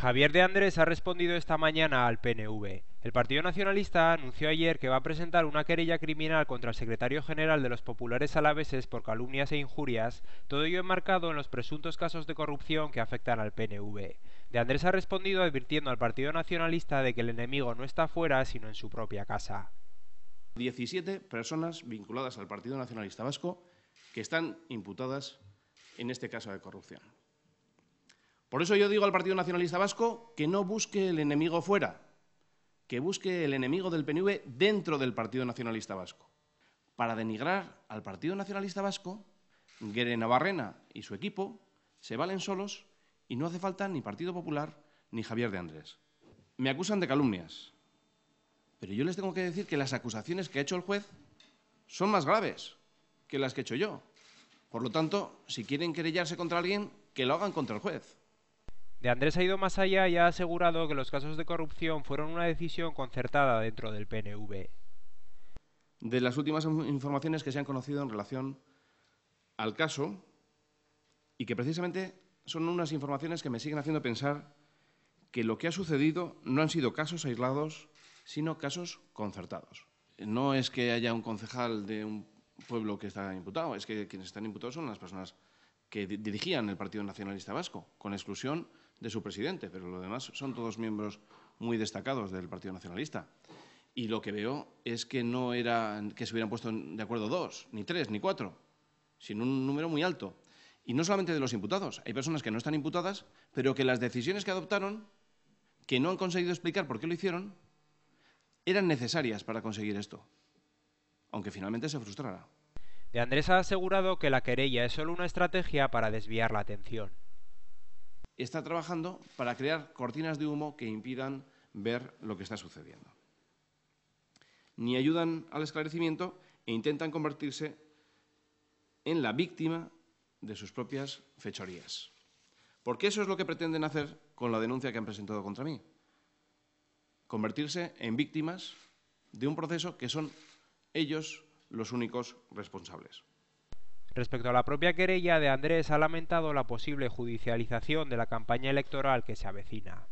Javier de Andrés ha respondido esta mañana al PNV. El Partido Nacionalista anunció ayer que va a presentar una querella criminal contra el secretario general de los populares alaveses por calumnias e injurias, todo ello enmarcado en los presuntos casos de corrupción que afectan al PNV. De Andrés ha respondido advirtiendo al Partido Nacionalista de que el enemigo no está fuera, sino en su propia casa. 17 personas vinculadas al Partido Nacionalista Vasco que están imputadas en este caso de corrupción. Por eso yo digo al Partido Nacionalista Vasco que no busque el enemigo fuera, que busque el enemigo del PNV dentro del Partido Nacionalista Vasco. Para denigrar al Partido Nacionalista Vasco, guerrero Navarrena y su equipo se valen solos y no hace falta ni Partido Popular ni Javier de Andrés. Me acusan de calumnias, pero yo les tengo que decir que las acusaciones que ha hecho el juez son más graves que las que he hecho yo. Por lo tanto, si quieren querellarse contra alguien, que lo hagan contra el juez. De Andrés ha ido más allá y ha asegurado que los casos de corrupción fueron una decisión concertada dentro del PNV. De las últimas informaciones que se han conocido en relación al caso, y que precisamente son unas informaciones que me siguen haciendo pensar que lo que ha sucedido no han sido casos aislados, sino casos concertados. No es que haya un concejal de un pueblo que está imputado, es que quienes están imputados son las personas que dirigían el Partido Nacionalista Vasco, con exclusión de su presidente, pero lo demás son todos miembros muy destacados del Partido Nacionalista. Y lo que veo es que no era que se hubieran puesto de acuerdo dos, ni tres, ni cuatro, sino un número muy alto. Y no solamente de los imputados, hay personas que no están imputadas, pero que las decisiones que adoptaron, que no han conseguido explicar por qué lo hicieron, eran necesarias para conseguir esto, aunque finalmente se frustrara. De Andrés ha asegurado que la querella es solo una estrategia para desviar la atención está trabajando para crear cortinas de humo que impidan ver lo que está sucediendo. Ni ayudan al esclarecimiento e intentan convertirse en la víctima de sus propias fechorías. Porque eso es lo que pretenden hacer con la denuncia que han presentado contra mí. Convertirse en víctimas de un proceso que son ellos los únicos responsables. Respecto a la propia querella de Andrés, ha lamentado la posible judicialización de la campaña electoral que se avecina.